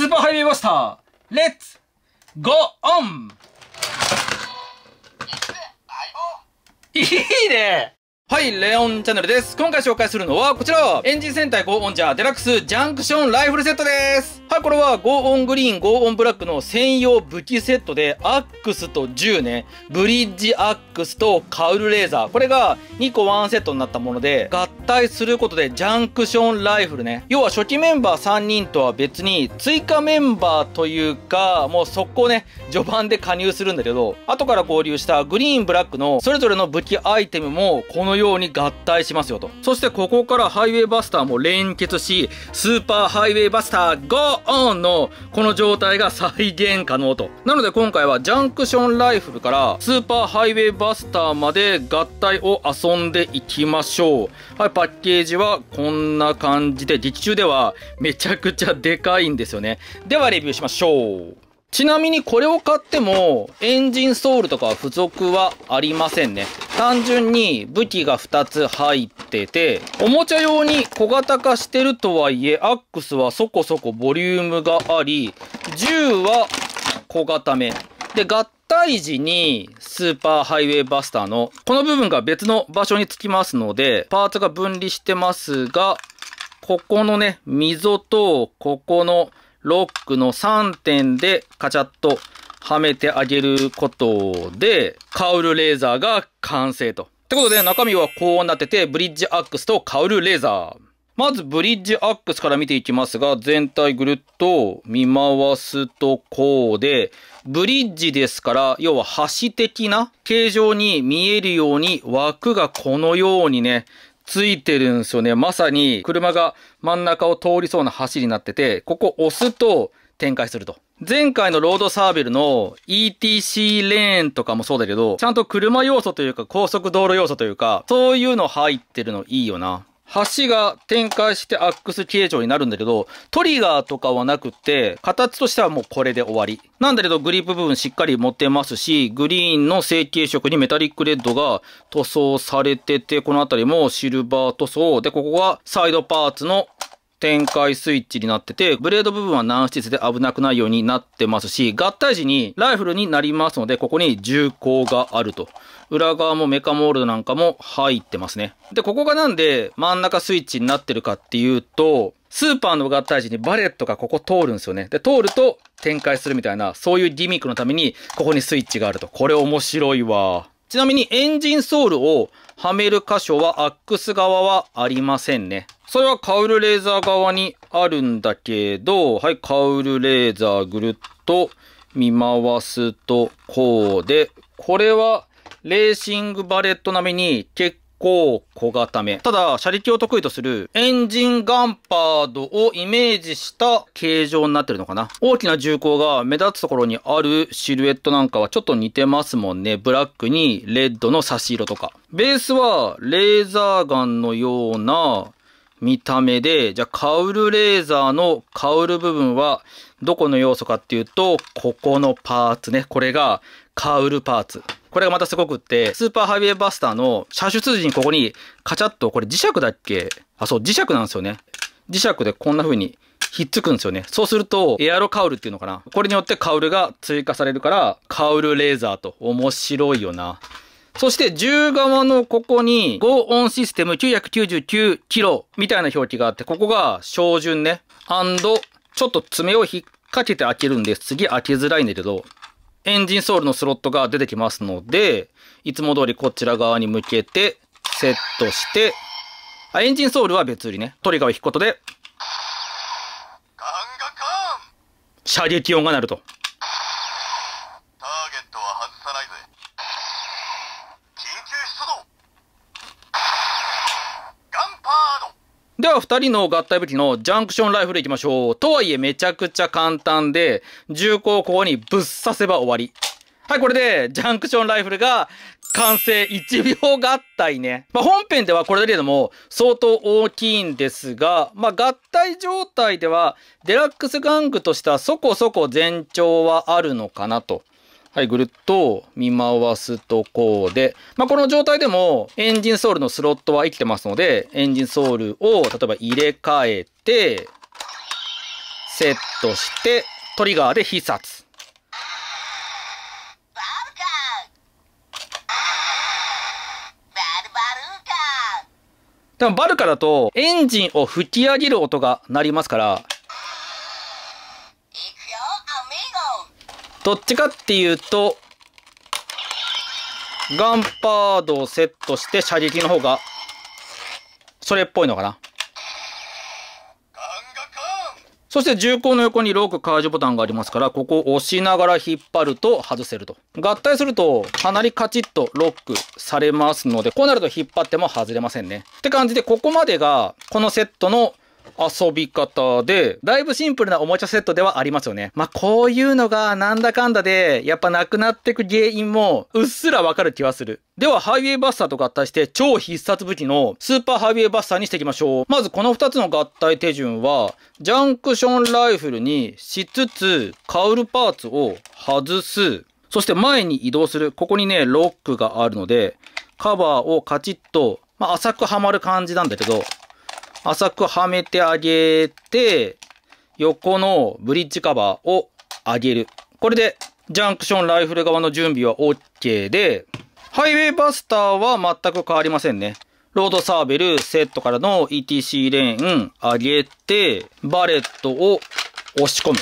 スーパーハイウェイバスター、レッツゴーオンいいねはい、レオンチャンネルです。今回紹介するのはこちらエンジン戦隊5オンジャーデラックスジャンクションライフルセットですはい、これはーオングリーン、ーオンブラックの専用武器セットで、アックスと銃ね、ブリッジアックスとカウルレーザー、これが2個ワンセットになったもので、合体することでジャンクションライフルね、要は初期メンバー3人とは別に、追加メンバーというか、もう速攻ね、序盤で加入するんだけど、後から合流したグリーン、ブラックのそれぞれの武器アイテムも、このように合体しますよと。そしてここからハイウェイバスターも連結し、スーパーハイウェイバスター GO o のこの状態が再現可能と。なので今回はジャンクションライフルからスーパーハイウェイバスターまで合体を遊んでいきましょう。はい、パッケージはこんな感じで、劇中ではめちゃくちゃでかいんですよね。ではレビューしましょう。ちなみにこれを買ってもエンジンソールとか付属はありませんね。単純に武器が2つ入ってて、おもちゃ用に小型化してるとはいえ、アックスはそこそこボリュームがあり、銃は小型め。で、合体時にスーパーハイウェイバスターのこの部分が別の場所につきますので、パーツが分離してますが、ここのね、溝と、ここのロックの3点でカチャッとはめてあげることで、カウルレーザーが完成と。ってことで中身はこうなってて、ブリッジアックスとカウルレーザー。まずブリッジアックスから見ていきますが、全体ぐるっと見回すとこうで、ブリッジですから、要は橋的な形状に見えるように枠がこのようにね、ついてるんですよね。まさに車が真ん中を通りそうな橋になってて、ここ押すと展開すると。前回のロードサーベルの ETC レーンとかもそうだけど、ちゃんと車要素というか高速道路要素というか、そういうの入ってるのいいよな。橋が展開してアックス形状になるんだけど、トリガーとかはなくて、形としてはもうこれで終わり。なんだけどグリップ部分しっかり持てますし、グリーンの成型色にメタリックレッドが塗装されてて、この辺りもシルバー塗装。で、ここがサイドパーツの展開スイッチになってて、ブレード部分は軟質で危なくないようになってますし、合体時にライフルになりますので、ここに銃口があると。裏側もメカモールドなんかも入ってますね。で、ここがなんで真ん中スイッチになってるかっていうと、スーパーの合体時にバレットがここ通るんですよね。で、通ると展開するみたいな、そういうギミックのために、ここにスイッチがあると。これ面白いわ。ちなみにエンジンソールをはめる箇所はアックス側はありませんね。それはカウルレーザー側にあるんだけど、はい、カウルレーザーぐるっと見回すとこうで、これはレーシングバレット並みに結構小型め。ただ、車力を得意とするエンジンガンパードをイメージした形状になってるのかな。大きな銃口が目立つところにあるシルエットなんかはちょっと似てますもんね。ブラックにレッドの差し色とか。ベースはレーザーガンのような見た目で、じゃあカウルレーザーのカウル部分はどこの要素かっていうと、ここのパーツね。これがカウルパーツ。これがまたすごくって、スーパーハイウェイバスターの車種通じにここにカチャッと、これ磁石だっけあ、そう、磁石なんですよね。磁石でこんな風にひっつくんですよね。そうすると、エアロカウルっていうのかな。これによってカウルが追加されるから、カウルレーザーと。面白いよな。そして10側のここに、5オンシステム999キロみたいな表記があって、ここが照準ね。a ンド、ちょっと爪を引っ掛けて開けるんです。次開けづらいんだけど、エンジンソールのスロットが出てきますので、いつも通りこちら側に向けて、セットして、あ、エンジンソールは別売りね。トリガーを引くことで、射撃音が鳴ると。2人の合体武器のジャンクションライフルいきましょう。とはいえめちゃくちゃ簡単で、銃口をここにぶっ刺せば終わり。はい、これで、ジャンクションライフルが完成1秒合体ね。まあ、本編ではこれだけでも相当大きいんですが、まあ、合体状態ではデラックス玩具としてはそこそこ前兆はあるのかなと。はい、ぐるっと見回すとこうで、まあ、この状態でもエンジンソールのスロットは生きてますので、エンジンソールを例えば入れ替えて、セットして、トリガーで必殺。でもバルカだとエンジンを吹き上げる音が鳴りますから、どっちかっていうと、ガンパードをセットして射撃の方が、それっぽいのかな。そして銃口の横にローク解除ボタンがありますから、ここを押しながら引っ張ると外せると。合体するとかなりカチッとロックされますので、こうなると引っ張っても外れませんね。って感じで、ここまでがこのセットの遊び方で、だいぶシンプルなおもちゃセットではありますよね。まあ、こういうのがなんだかんだで、やっぱなくなってく原因もうっすらわかる気はする。では、ハイウェイバスターと合体して超必殺武器のスーパーハイウェイバスターにしていきましょう。まずこの2つの合体手順は、ジャンクションライフルにしつつ、カウルパーツを外す。そして前に移動する。ここにね、ロックがあるので、カバーをカチッと、まあ、浅くはまる感じなんだけど、浅くはめてあげて、横のブリッジカバーを上げる。これで、ジャンクションライフル側の準備は OK で、ハイウェイバスターは全く変わりませんね。ロードサーベルセットからの ETC レーン上げて、バレットを押し込む。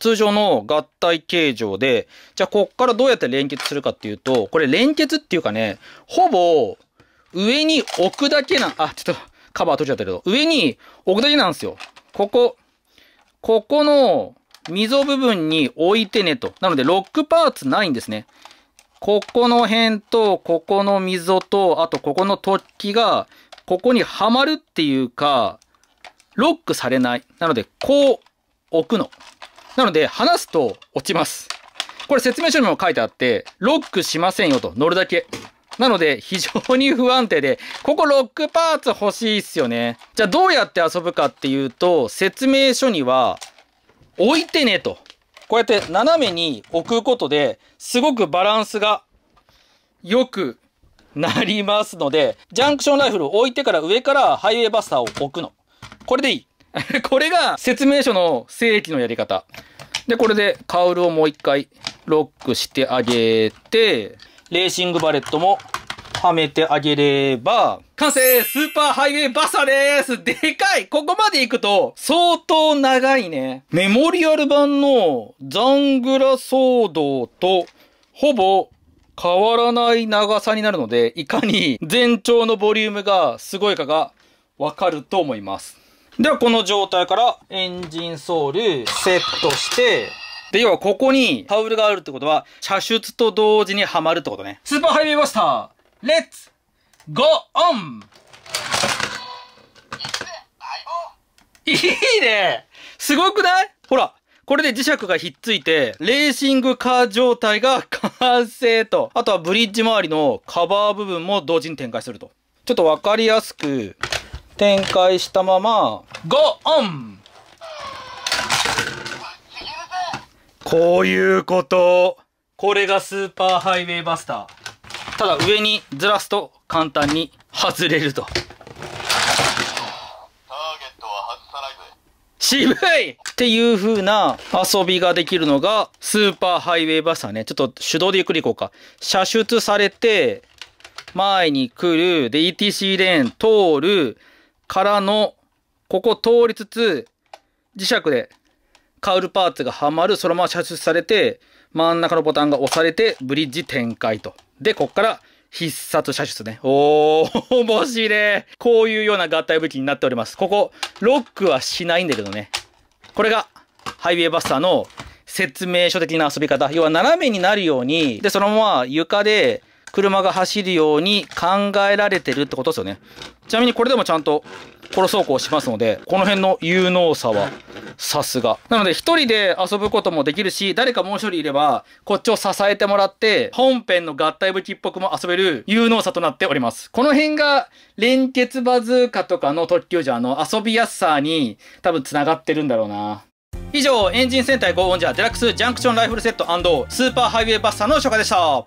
通常の合体形状で、じゃあこっからどうやって連結するかっていうと、これ連結っていうかね、ほぼ上に置くだけな、あ、ちょっとカバー取っちゃったけど、上に置くだけなんですよ。ここ、ここの溝部分に置いてねと。なので、ロックパーツないんですね。ここの辺と、ここの溝と、あとここの突起が、ここにはまるっていうか、ロックされない。なので、こう置くの。なので、離すと落ちます。これ説明書にも書いてあって、ロックしませんよと、乗るだけ。なので、非常に不安定で、ここロックパーツ欲しいっすよね。じゃあどうやって遊ぶかっていうと、説明書には、置いてねと。こうやって斜めに置くことで、すごくバランスが良くなりますので、ジャンクションライフルを置いてから上からハイウェイバスターを置くの。これでいい。これが説明書の正規のやり方。で、これでカウルをもう一回ロックしてあげて、レーシングバレットもはめてあげれば、完成スーパーハイウェイバサですでかいここまで行くと、相当長いね。メモリアル版のザングラ騒動と、ほぼ変わらない長さになるので、いかに全長のボリュームがすごいかがわかると思います。では、この状態からエンジンソールセットして、で、要はここにハウルがあるってことは、射出と同時にはまるってことね。スーパーハイビーイバスター、レッツゴーオンいいねすごくないほら、これで磁石がひっついて、レーシングカー状態が完成と。あとはブリッジ周りのカバー部分も同時に展開すると。ちょっとわかりやすく展開したまま、ゴーオンこういうこと。これがスーパーハイウェイバスター。ただ上にずらすと簡単に外れると。渋いっていう風な遊びができるのがスーパーハイウェイバスターね。ちょっと手動でゆっくり行こうか。射出されて、前に来る、で、ETC レーン通るからの、ここ通りつつ、磁石でカウルパーツがはまる、そのまま射出されて、真ん中のボタンが押されて、ブリッジ展開と。で、こっから必殺射出ね。おー、面白い。こういうような合体武器になっております。ここ、ロックはしないんだけどね。これが、ハイウェイバスターの説明書的な遊び方。要は斜めになるように、で、そのまま床で車が走るように考えられてるってことですよね。ちなみにこれでもちゃんとプロ走行しますので、この辺の有能さはさすが。なので、一人で遊ぶこともできるし、誰かもう一人いれば、こっちを支えてもらって、本編の合体武器っぽくも遊べる有能さとなっております。この辺が、連結バズーカとかの特急じゃ、あの、遊びやすさに多分繋がってるんだろうな。以上、エンジン戦隊5オンジャーデラックスジャンクションライフルセットスーパーハイウェイバッサーの紹介でした。